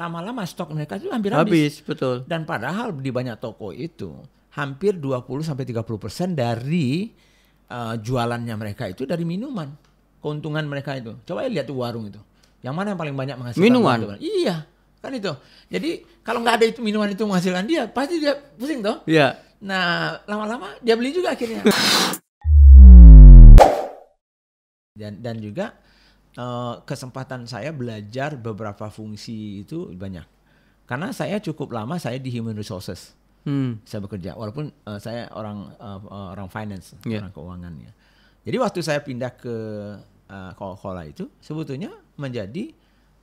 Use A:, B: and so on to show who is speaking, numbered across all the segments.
A: lama-lama stok mereka itu hampir habis. Habis, betul. Dan padahal di banyak toko itu hampir 20 sampai 30% dari uh, jualannya mereka itu dari minuman. Keuntungan mereka itu. Coba lihat tuh warung itu. Yang mana yang paling banyak menghasilkan? Minuman. Itu? Iya, kan itu. Jadi kalau nggak ada itu minuman itu menghasilkan dia, pasti dia pusing toh. Iya. Yeah. Nah, lama-lama dia beli juga akhirnya. dan dan juga Eh, kesempatan saya belajar beberapa fungsi itu banyak. Karena saya cukup lama saya di human resources. Hmm. Saya bekerja walaupun uh, saya orang uh, orang finance, yeah. orang keuangannya Jadi waktu saya pindah ke uh, Coca-Cola itu sebetulnya menjadi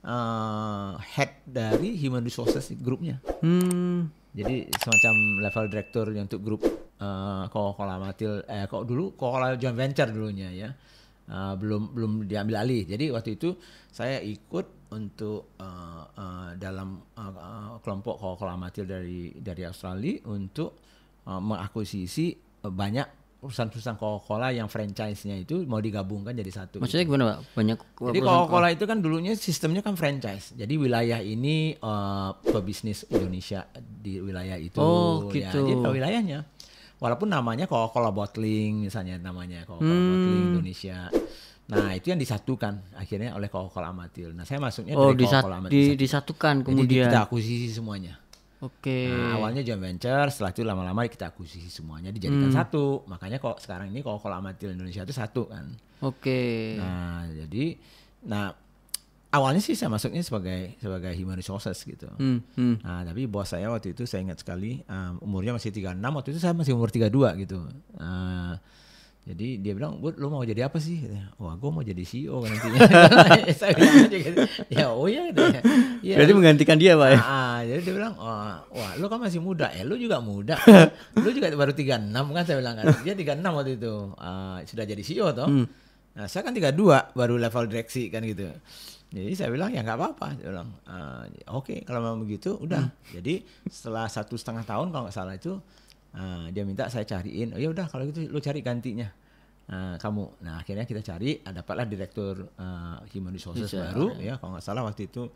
A: uh, head dari human resources grupnya. Hmm. Jadi semacam level direktur untuk grup uh, Coca-Cola Matil eh kok dulu Coca-Cola joint venture dulunya ya uh, belum belum diambil alih. Jadi waktu itu saya ikut untuk uh, uh, dalam uh, uh, kelompok amatir dari dari Australia untuk uh, mengakuisisi banyak perusahaan-perusahaan Coca-Cola yang franchise-nya itu mau digabungkan jadi satu. Maksudnya gimana Pak? Banyak Jadi Coca-Cola itu kan dulunya sistemnya kan franchise. Jadi wilayah ini uh, pebisnis Indonesia di wilayah itu. Oh ya, gitu. Ya, jadi wilayahnya walaupun namanya Coca-Cola bottling misalnya namanya Coca-Cola hmm. bottling Indonesia. Nah, itu yang disatukan akhirnya oleh Coca-Cola Amatil. Nah, saya masuknya oh, dari Coca-Cola Amatil. Di, disatukan kemudian. Jadi kita akuisisi semuanya. Oke. Okay. Nah, awalnya joint venture, setelah itu lama-lama kita akuisisi semuanya dijadikan hmm. satu. Makanya kok sekarang ini Coca-Cola Amatil Indonesia itu satu kan. Oke. Okay. Nah, jadi nah awalnya sih saya masuknya sebagai sebagai human resources gitu. Hmm, hmm. Nah, tapi bos saya waktu itu saya ingat sekali um, umurnya masih 36 waktu itu saya masih umur 32 gitu. Uh, jadi dia bilang, "Bud, lo mau jadi apa sih?" Wah, gue mau jadi CEO kan nantinya. saya bilang aja gitu. Ya, oh ya. ya Berarti menggantikan dia, Pak. Ya? Ah, ah jadi dia bilang, oh, "Wah, wah lo kan masih muda. Eh, lo juga muda. lo juga baru 36 kan saya bilang kan. Dia 36 waktu itu. Uh, sudah jadi CEO toh. Hmm. Nah, saya kan 32 baru level direksi kan gitu. Jadi saya bilang ya nggak apa-apa. Saya bilang uh, oke okay, kalau memang begitu udah. Hmm. Jadi setelah satu setengah tahun kalau nggak salah itu uh, dia minta saya cariin. Oh ya udah kalau gitu lu cari gantinya. Uh, kamu. Nah akhirnya kita cari, dapatlah direktur uh, human resources Bisa, baru ya. ya kalau nggak salah waktu itu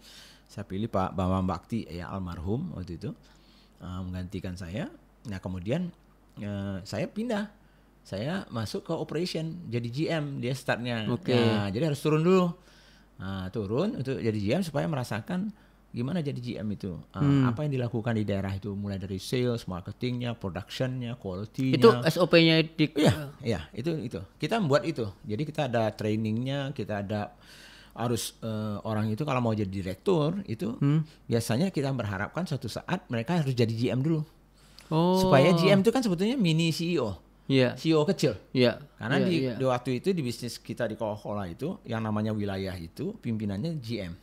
A: saya pilih Pak Bambang Bakti ya almarhum waktu itu uh, menggantikan saya. Nah kemudian uh, saya pindah, saya masuk ke operation jadi GM dia startnya. Okay. Nah, jadi harus turun dulu Nah, turun untuk jadi GM supaya merasakan gimana jadi GM itu uh, apa yang dilakukan di daerah itu mulai dari sales marketingnya productionnya quality itu SOP-nya di ya ya itu itu kita membuat itu jadi kita ada trainingnya kita ada harus uh, orang itu kalau mau jadi direktur itu hmm. biasanya kita berharapkan suatu saat mereka harus jadi GM dulu oh. supaya GM itu kan sebetulnya mini CEO yeah. CEO kecil. Yeah. Karena yeah, di, yeah. di waktu itu di bisnis kita di Coca-Cola itu yang namanya wilayah itu pimpinannya GM.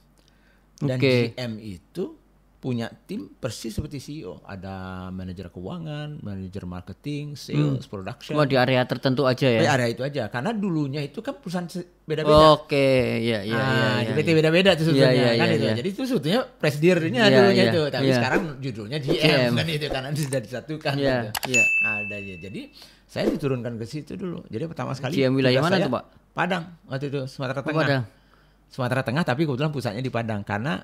A: Dan okay. GM itu punya tim persis seperti CEO. Ada manajer keuangan, manajer marketing, hmm. sales, hmm. production. Cuma di area tertentu aja ya? Di area itu aja. Karena dulunya itu kan perusahaan beda-beda. Oke, iya, iya, ah, iya. yeah. Iya. beda-beda iya, iya, kan itu sebetulnya. Yeah, yeah, kan yeah, itu. Yeah. Jadi itu sebetulnya presidirnya yeah, dulunya yeah, itu. Tapi yeah. sekarang judulnya GM, M kan itu. Karena sudah disatukan yeah, gitu. Yeah. Ada ya. Jadi saya diturunkan ke situ dulu. Jadi pertama sekali. GM wilayah mana tuh Pak? Padang waktu itu, Sumatera oh, Tengah. Oh, Sumatera Tengah tapi kebetulan pusatnya di Padang. Karena...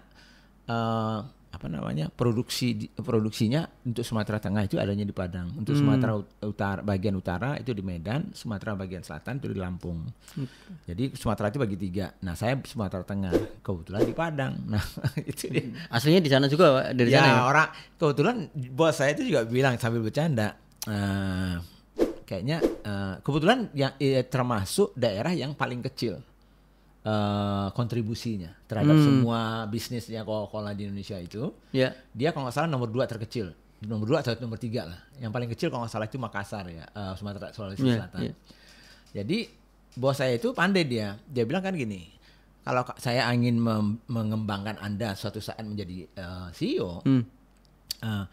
A: Uh, apa namanya produksi produksinya untuk Sumatera Tengah itu adanya di Padang untuk hmm. Sumatera Utara bagian utara itu di Medan Sumatera bagian selatan itu di Lampung hmm. jadi Sumatera itu bagi tiga nah saya Sumatera Tengah kebetulan di Padang nah itu dia. Hmm. aslinya di sana juga dari ya, sana ya orang kebetulan bos saya itu juga bilang sambil bercanda uh, kayaknya uh, kebetulan yang eh, ya termasuk daerah yang paling kecil uh, kontribusinya terhadap hmm. semua bisnisnya Coca-Cola di Indonesia itu. Yeah. Dia kalau nggak salah nomor dua terkecil. Nomor dua atau nomor tiga lah. Yang paling kecil kalau nggak salah itu Makassar ya, uh, Sumatera Sulawesi yeah, Selatan. Yeah. Jadi bos saya itu pandai dia. Dia bilang kan gini, kalau saya ingin mengembangkan Anda suatu saat menjadi uh, eh, CEO, hmm. uh,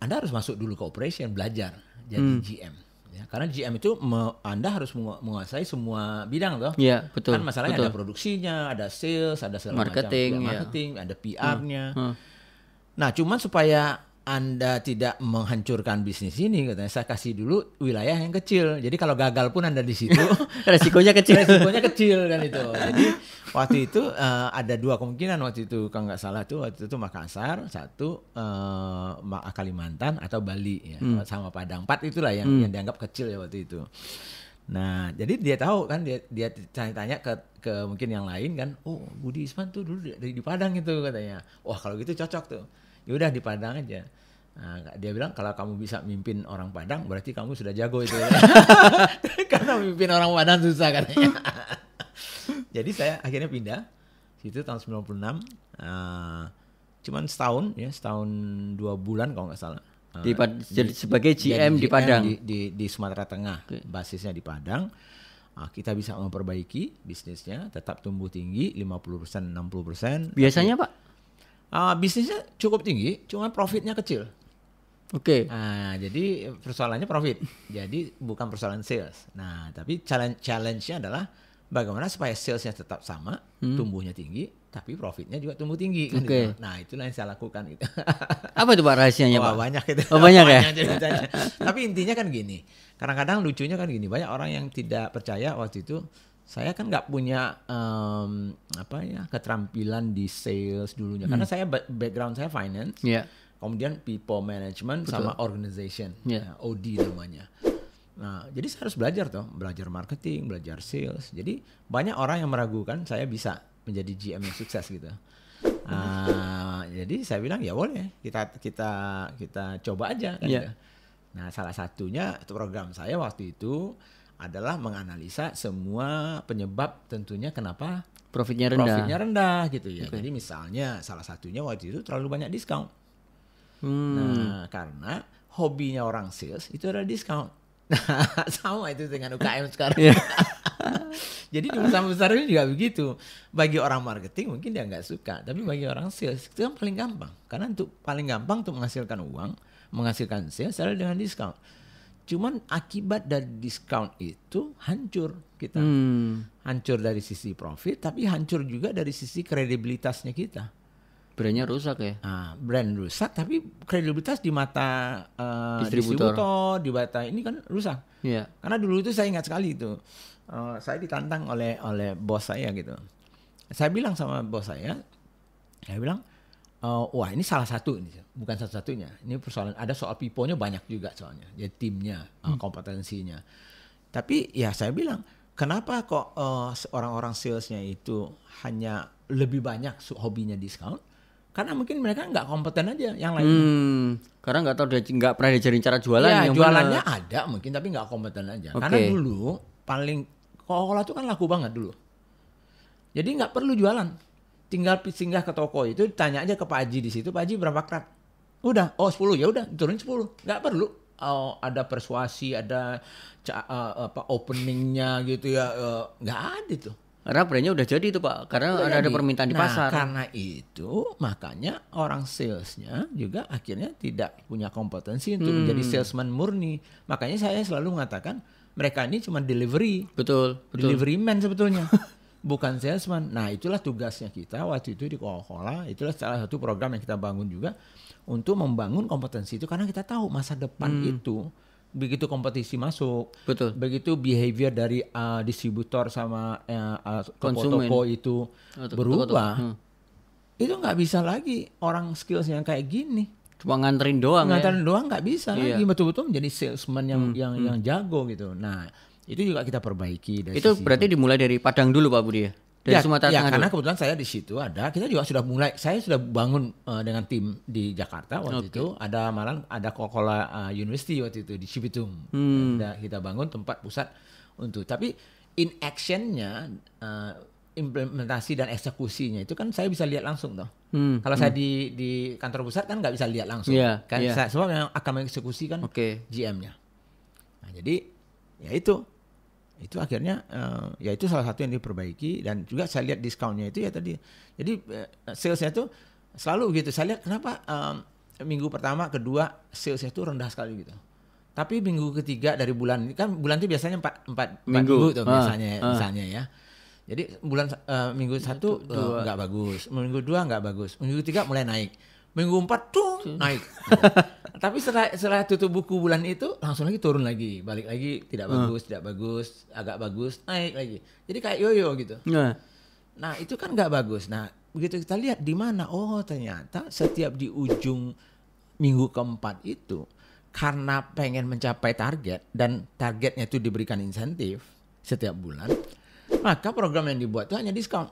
A: Anda harus masuk dulu ke operation, belajar jadi hmm. GM. Ya, karena GM itu me, Anda harus menguasai semua bidang loh. Iya, kan betul. Kan masalahnya betul. ada produksinya, ada sales, ada segala marketing, macam, marketing, ya. ada PR-nya. Hmm, hmm. Nah, cuman supaya anda tidak menghancurkan bisnis ini katanya saya kasih dulu wilayah yang kecil. Jadi kalau gagal pun Anda di situ resikonya kecil. resikonya kecil kan itu. Jadi waktu itu uh, ada dua kemungkinan waktu itu kalau nggak salah tuh waktu itu Makassar, satu uh, Kalimantan atau Bali ya hmm. sama Padang. Empat itulah yang hmm. yang dianggap kecil ya waktu itu. Nah, jadi dia tahu kan dia dia tanya-tanya ke ke mungkin yang lain kan, oh Budi Isman tuh dulu dari di Padang itu katanya. Wah, kalau gitu cocok tuh ya udah di Padang aja Nah, dia bilang kalau kamu bisa mimpin orang Padang berarti kamu sudah jago itu Karena mimpin orang Padang susah kan. Jadi saya akhirnya pindah situ tahun 96 uh, eh, cuman setahun ya setahun dua bulan kalau nggak salah. Uh, di, sebagai GM, di, GM di Padang di, di, di Sumatera Tengah okay. basisnya di Padang nah, kita bisa memperbaiki bisnisnya tetap tumbuh tinggi 50 persen 60 persen biasanya tapi, pak uh, bisnisnya cukup tinggi, cuma profitnya kecil. Oke. Okay. Nah, jadi persoalannya profit. Jadi bukan persoalan sales. Nah, tapi challenge challenge adalah bagaimana supaya salesnya tetap sama, hmm. tumbuhnya tinggi, tapi profitnya juga tumbuh tinggi. Kan oke. okay. gitu. Nah, itulah yang saya lakukan. Gitu. Apa itu pak rahasianya Wah, oh, pak? Banyak itu. Oh, banyak, ya? banyak ya. tapi intinya kan gini. Kadang-kadang lucunya kan gini. Banyak orang yang tidak percaya waktu itu saya kan nggak punya um, apa ya keterampilan di sales dulunya hmm. karena saya background saya finance yeah. kemudian people management Betul. sama organization yeah. Ya, OD namanya nah jadi saya harus belajar toh, belajar marketing belajar sales jadi banyak orang yang meragukan saya bisa menjadi GM yang sukses gitu uh, jadi saya bilang ya boleh kita kita kita coba aja kan yeah. ya. Gitu. nah salah satunya program saya waktu itu adalah menganalisa semua penyebab tentunya kenapa profitnya rendah. Profitnya rendah gitu ya. Okay. Jadi misalnya salah satunya waktu itu terlalu banyak diskon. Hmm. Nah, karena hobinya orang sales itu ada diskon. Nah, sama itu dengan UKM sekarang. Yeah. Jadi di perusahaan besar ini juga begitu. Bagi orang marketing mungkin dia nggak suka, tapi bagi orang sales itu kan paling gampang. Karena untuk paling gampang untuk menghasilkan uang, menghasilkan sales adalah dengan diskon. Cuman akibat dari discount itu hancur kita. Hmm. Hancur dari sisi profit tapi hancur juga dari sisi kredibilitasnya kita. Brandnya rusak ya? Nah, brand rusak tapi kredibilitas di mata uh, distributor. distributor, di mata ini kan rusak. Yeah. Karena dulu itu saya ingat sekali itu. Uh, saya ditantang oleh oleh bos saya gitu. Saya bilang sama bos saya, saya bilang, uh, wah ini salah satu ini bukan satu satunya ini persoalan ada soal piponya banyak juga soalnya jadi ya, timnya uh, kompetensinya tapi ya saya bilang kenapa kok orang eh, orang-orang salesnya itu hanya lebih banyak hobinya discount karena mungkin mereka nggak kompeten aja yang lain hmm, karena nggak tahu nggak pernah diajarin cara jualan ya, yang jualannya mana. ada mungkin tapi nggak kompeten aja okay. karena dulu paling Coca-Cola itu kan laku banget dulu jadi nggak perlu jualan tinggal singgah ke toko itu tanya aja ke Pak Haji di situ Pak Haji berapa kerat, udah oh sepuluh ya udah turun sepuluh, nggak perlu oh, ada persuasi ada uh, apa openingnya gitu ya uh, nggak ada tuh karena brandnya udah jadi tuh pak karena udah ada, jadi. ada permintaan di nah, pasar karena itu makanya orang salesnya juga akhirnya tidak punya kompetensi untuk hmm. menjadi salesman murni makanya saya selalu mengatakan mereka ini cuma delivery betul, betul. delivery man sebetulnya bukan salesman. Nah, itulah tugasnya kita waktu itu di Coca-Cola. Itulah salah satu program yang kita bangun juga untuk membangun kompetensi itu karena kita tahu masa depan hmm. itu begitu kompetisi masuk, betul. Begitu behavior dari uh, distributor sama uh, uh, itu Atau, oh, berubah. Toko -toko. Hmm. Itu nggak bisa lagi orang skills yang kayak gini. Cuma nganterin doang. Nganterin ya? doang nggak bisa iya. lagi betul-betul menjadi salesman yang hmm. yang hmm. yang jago gitu. Nah, itu juga kita perbaiki. Dari itu sisi berarti itu. dimulai dari Padang dulu Pak Budi ya? Dari ya, Sumatera ya, karena dulu. kebetulan saya di situ ada. Kita juga sudah mulai. Saya sudah bangun uh, dengan tim di Jakarta waktu okay. itu. Ada malam ada Coca-Cola uh, University waktu itu di Cibitung. Hmm. Kita, kita bangun tempat pusat untuk. Tapi in actionnya. Uh, implementasi dan eksekusinya itu kan saya bisa lihat langsung toh. Hmm, Kalau hmm. saya di di kantor pusat kan nggak bisa lihat langsung. Yeah, kan yeah. saya semua yang akan mengeksekusi kan okay. GM-nya. Nah, jadi ya itu itu akhirnya uh, ya itu salah satu yang diperbaiki dan juga saya lihat diskonnya itu ya tadi jadi uh, salesnya itu selalu gitu saya lihat kenapa um, minggu pertama kedua salesnya itu rendah sekali gitu tapi minggu ketiga dari bulan ini kan bulan itu biasanya empat empat minggu, minggu tuh ah, ah. misalnya ya jadi bulan uh, minggu satu nggak uh, bagus minggu dua nggak bagus minggu ketiga mulai naik minggu empat tuh naik. Tapi setelah, setelah tutup buku bulan itu langsung lagi turun lagi, balik lagi tidak hmm. bagus, hmm. tidak bagus, agak bagus, naik lagi. Jadi kayak yoyo gitu. Nah, nah itu kan nggak bagus. Nah begitu kita lihat di mana, oh ternyata setiap di ujung minggu keempat itu karena pengen mencapai target dan targetnya itu diberikan insentif setiap bulan, maka program yang dibuat itu hanya diskon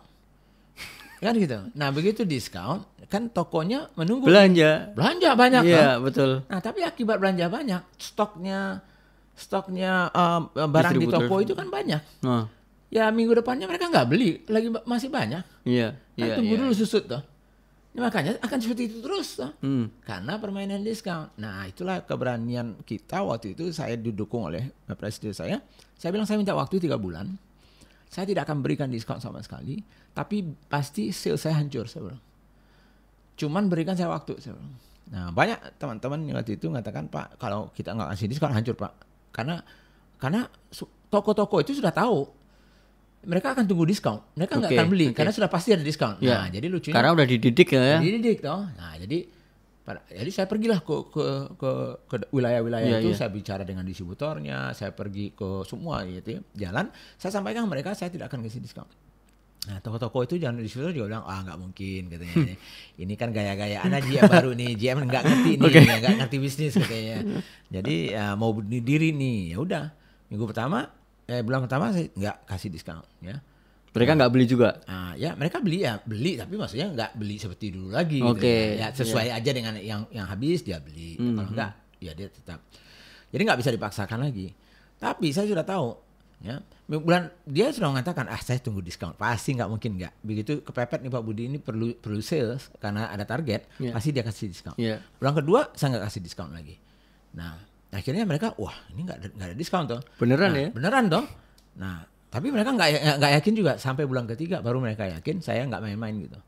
A: kan gitu. Nah begitu diskon kan tokonya menunggu belanja belanja banyak ya kan. betul. Nah tapi akibat belanja banyak stoknya stoknya um, barang di toko itu kan banyak. Nah. Ya minggu depannya mereka nggak beli lagi masih banyak. Iya. Kan iya, tunggu iya. dulu susut tuh. Nah, makanya akan seperti itu terus tuh. Hmm. Karena permainan diskon. Nah itulah keberanian kita waktu itu saya didukung oleh presiden saya. Saya bilang saya minta waktu tiga bulan. Saya tidak akan berikan diskon sama sekali tapi pasti sales saya hancur saya bilang. Cuman berikan saya waktu saya bilang. Nah banyak teman-teman yang waktu itu mengatakan Pak kalau kita nggak kasih diskon hancur Pak. Karena karena toko-toko itu sudah tahu mereka akan tunggu diskon. Mereka nggak okay, akan beli okay. karena sudah pasti ada diskon. Yeah. Nah jadi lucunya. Karena udah dididik ya. ya. Dididik toh. Nah jadi jadi saya pergilah ke ke ke, ke wilayah-wilayah yeah, itu, yeah. saya bicara dengan distributornya, saya pergi ke semua gitu ya, jalan, saya sampaikan mereka saya tidak akan kasih diskon. Nah toko-toko itu jangan di situ juga bilang ah nggak mungkin katanya. Hmm. Ini kan gaya gaya aja ya baru nih GM nggak ngerti nih okay. nggak ngerti bisnis katanya. Jadi ya, mau bunuh diri nih ya udah minggu pertama eh bulan pertama sih nggak kasih diskon ya. Mereka nggak beli juga? Nah, ya mereka beli ya beli tapi maksudnya nggak beli seperti dulu lagi. Oke. Okay. Gitu, ya. ya sesuai yeah. aja dengan yang yang habis dia beli. Mm -hmm. Kalau enggak, ya dia tetap. Jadi nggak bisa dipaksakan lagi. Tapi saya sudah tahu ya bulan dia sudah mengatakan ah saya tunggu diskon pasti nggak mungkin nggak begitu kepepet nih Pak Budi ini perlu perlu sales karena ada target yeah. pasti dia kasih diskon yeah. bulan kedua saya nggak kasih diskon lagi nah akhirnya mereka wah ini nggak ada, ada diskon toh beneran nah, ya beneran toh nah tapi mereka nggak nggak yakin juga sampai bulan ketiga baru mereka yakin saya nggak main-main gitu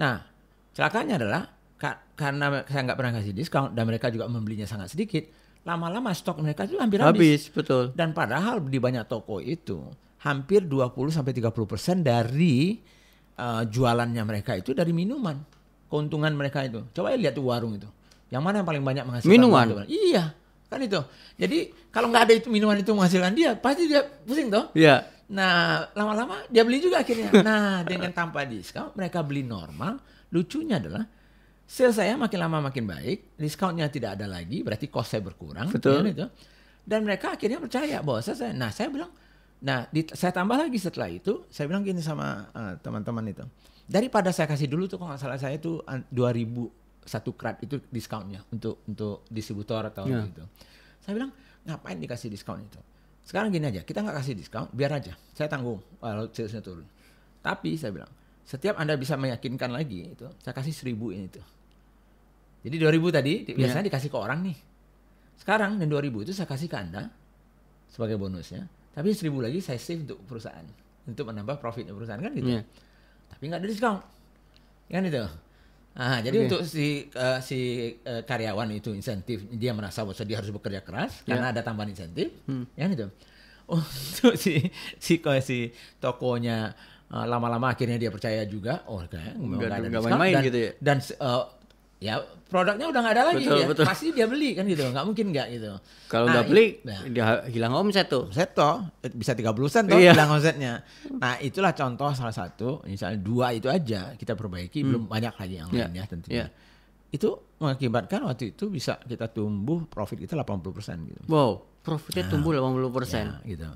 A: nah celakanya adalah karena saya nggak pernah kasih diskon dan mereka juga membelinya sangat sedikit lama-lama stok mereka itu hampir habis. Habis, betul. Dan padahal di banyak toko itu hampir 20 sampai 30% dari uh, jualannya mereka itu dari minuman. Keuntungan mereka itu. Coba lihat tuh warung itu. Yang mana yang paling banyak menghasilkan? Minuman. Itu? Iya, kan itu. Jadi kalau nggak ada itu minuman itu menghasilkan dia, pasti dia pusing toh. Iya. Nah, lama-lama dia beli juga akhirnya. Nah, dengan tanpa diskon mereka beli normal. Lucunya adalah Sales saya makin lama makin baik, diskonnya tidak ada lagi, berarti cost saya berkurang. Betul. Ya, itu. Dan mereka akhirnya percaya bahwa saya, nah saya bilang, nah di, saya tambah lagi setelah itu, saya bilang gini sama eh, teman-teman uh, itu, daripada saya kasih dulu tuh kalau nggak salah saya tuh 2000 satu krat itu diskonnya untuk untuk distributor atau yeah. gitu. Saya bilang ngapain dikasih diskon itu? Sekarang gini aja, kita nggak kasih diskon, biar aja. Saya tanggung kalau salesnya turun. Tapi saya bilang, setiap Anda bisa meyakinkan lagi itu, saya kasih seribu ini tuh jadi 2000 tadi iya. biasanya dikasih ke orang nih. Sekarang dan 2000 itu saya kasih ke Anda sebagai bonusnya. Tapi 1000 lagi saya save untuk perusahaan. Untuk menambah profit perusahaan kan gitu. Yeah. Iya. Tapi nggak ada diskon. Kan itu. Ah, jadi okay. untuk si uh, si uh, karyawan itu insentif dia merasa bahwa dia harus bekerja keras yeah. karena ada tambahan insentif. Hmm. Ya kan itu. Untuk si si eh, si tokonya lama-lama akhirnya dia percaya juga oh kayak nggak ada main-main gitu ya dan uh, ya produknya udah nggak ada lagi betul, ya betul. pasti dia beli kan gitu nggak mungkin nggak gitu kalau nah, nggak beli ya. dia hilang omset tuh omset toh bisa 30 sen tuh iya. hilang omsetnya nah itulah contoh salah satu misalnya dua itu aja kita perbaiki hmm. belum banyak lagi yang yeah. lainnya tentunya yeah. itu mengakibatkan waktu itu bisa kita tumbuh profit kita 80% gitu wow profitnya nah, tumbuh 80% ya, gitu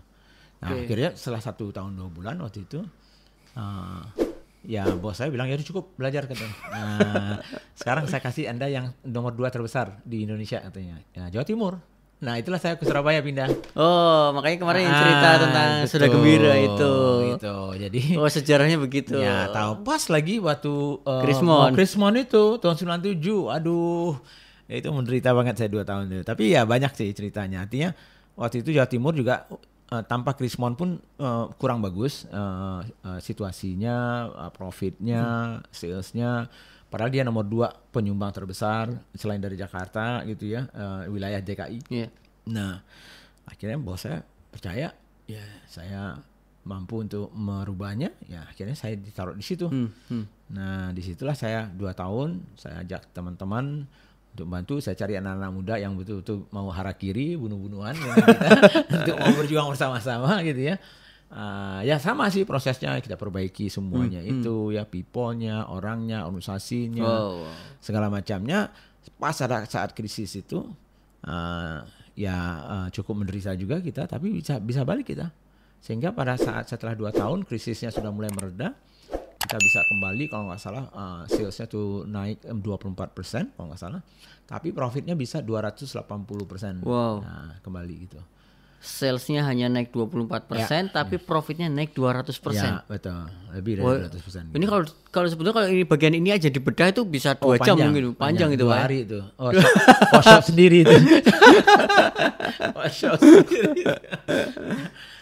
A: nah okay. akhirnya setelah satu tahun dua bulan waktu itu uh, Ya bos saya bilang ya cukup belajar katanya. Nah, sekarang saya kasih anda yang nomor dua terbesar di Indonesia katanya. Ya, Jawa Timur. Nah itulah saya ke Surabaya pindah. Oh makanya kemarin ah, cerita tentang betul, sudah gembira itu. Itu jadi. Oh sejarahnya begitu. Ya tahu pas lagi waktu uh, Krismon. Krismon itu tahun 97. Aduh itu menderita banget saya dua tahun itu. Tapi ya banyak sih ceritanya. Artinya waktu itu Jawa Timur juga uh, tanpa Krismon pun uh, kurang bagus uh, uh, situasinya, uh, profitnya, hmm. salesnya. Padahal dia nomor dua penyumbang terbesar selain dari Jakarta gitu ya, uh, wilayah DKI. Yeah. Nah, akhirnya bos saya percaya, ya saya mampu untuk merubahnya. Ya akhirnya saya ditaruh di situ. Hmm. Hmm. Nah disitulah saya dua tahun, saya ajak teman-teman untuk bantu saya cari anak-anak muda yang betul-betul mau hara kiri bunuh-bunuhan ya, untuk mau berjuang bersama-sama gitu ya uh, ya sama sih prosesnya kita perbaiki semuanya hmm, hmm. itu hmm. ya people orangnya, organisasinya, wow. segala macamnya. Pas ada saat krisis itu uh, ya uh, cukup menderita juga kita, tapi bisa bisa balik kita. Sehingga pada saat setelah dua tahun krisisnya sudah mulai meredah kita bisa kembali kalau nggak salah uh, salesnya tuh naik 24 persen kalau nggak salah tapi profitnya bisa 280 persen wow. nah, kembali gitu salesnya hanya naik 24 persen ya, ya. tapi profitnya naik 200 persen ya betul lebih dari 200 persen gitu. ini kalau kalau sebetulnya kalau ini bagian ini aja dibedah itu bisa oh, dua oh, jam mungkin gitu, panjang, panjang itu ya? hari itu oh, shop, oh, sendiri itu oh, sendiri